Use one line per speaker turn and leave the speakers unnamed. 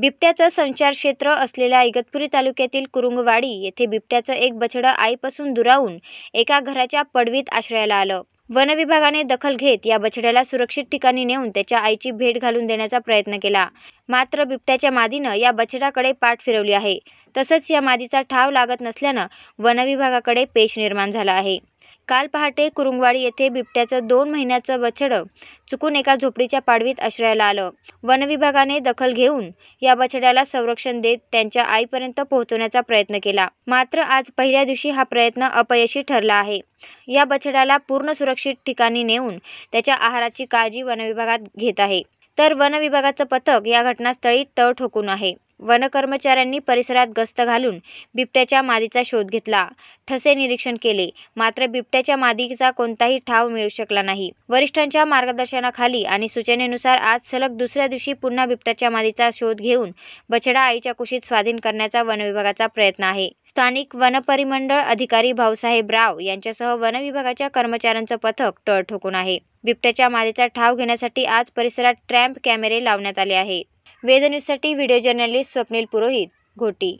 बिबट्याचं संचार क्षेत्र असलेल्या इगतपुरी तालुक्यातील कुरुंगवाडी येथे बिबट्याचं एक बछडं आईपासून दुरावून एका घराच्या पडवीत आश्रयाला आलं वनविभागाने दखल घेत या बछड्याला सुरक्षित ठिकाणी नेऊन त्याच्या आईची भेट घालून देण्याचा प्रयत्न केला मात्र बिबट्याच्या मादीनं या बछड्याकडे पाठ फिरवली आहे तसंच या मादीचा ठाव लागत नसल्यानं वनविभागाकडे पेश निर्माण झाला आहे काल पहाटे कुरुंगवाडी येथे बिबट्याचं दोन महिन्याचं बछडं चुकून एका झोपडीच्या पाडवीत आश्रयाला आलं वनविभागाने दखल घेऊन या बछड्याला संरक्षण देत त्यांच्या आईपर्यंत पोहोचवण्याचा प्रयत्न केला मात्र आज पहिल्या दिवशी हा प्रयत्न अपयशी ठरला आहे या बछड्याला पूर्ण सुरक्षित ठिकाणी नेऊन त्याच्या आहाराची काळजी वनविभागात घेत आहे तर वनविभागाचं पथक या घटनास्थळी तळ ठोकून आहे वनकर्मचाऱ्यांनी परिसरात गस्त घालून बिबट्याच्या मादीचा शोध घेतला ठसे निरीक्षण केले मात्र बिबट्याच्या मादीचा कोणताही ठाव मिळू शकला नाही वरिष्ठांच्या मार्गदर्शनाखाली आणि सूचनेनुसार आज सलग दुसऱ्या दिवशी पुन्हा बिबट्याच्या मादीचा शोध घेऊन बछडा आईच्या कुशीत स्वाधीन करण्याचा वनविभागाचा प्रयत्न आहे स्थानिक वनपरिमंडळ अधिकारी भाऊसाहेब राव यांच्यासह वनविभागाच्या कर्मचाऱ्यांचं पथक टळ ठोकून आहे बिबट्याच्या मादीचा ठाव घेण्यासाठी आज परिसरात ट्रॅम्प कॅमेरे लावण्यात आले आहेत वेदन्यूजसाठी व्हिडिओ जर्नलिस्ट स्वप्नील पुरोहित घोटी